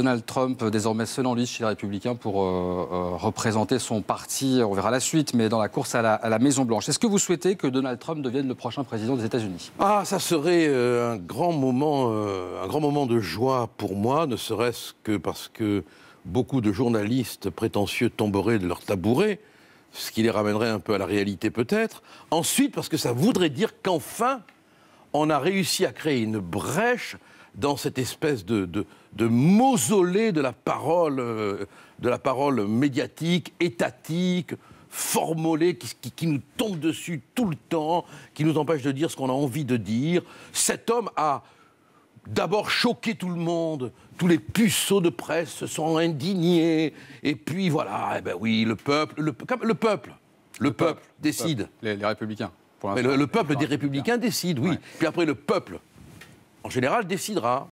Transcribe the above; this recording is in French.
Donald Trump, euh, désormais seul en liste chez les Républicains pour euh, euh, représenter son parti, on verra la suite, mais dans la course à la, Maison-Blanche. Est-ce que vous souhaitez que Donald Trump devienne le prochain président des États-Unis Ah, ça serait un, grand moment, un grand moment de joie pour moi, ne serait-ce que parce que beaucoup de journalistes prétentieux tomberaient de leur tabouret, ce qui les ramènerait un peu à la réalité peut-être. Ensuite, parce que ça voudrait dire qu'enfin, on a réussi à créer une brèche dans cette espèce de, de, mausolée de la parole, euh, de la parole médiatique, étatique, formolée, qui, nous tombe dessus tout le temps, qui nous empêche de dire ce qu'on a envie de dire. Cet homme a d'abord choqué tout le monde. Tous les puceaux de presse se sont indignés. Et puis voilà, eh ben oui, le peuple, le, peuple, le, peuple, décide. les républicains le, peuple des ah, républicains décide, oui. Puis après, le peuple, en général, décidera